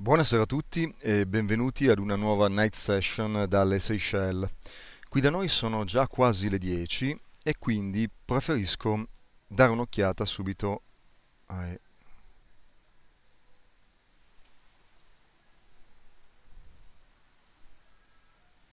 Buonasera a tutti e benvenuti ad una nuova night session dalle Seychelles. Qui da noi sono già quasi le 10 e quindi preferisco dare un'occhiata subito ai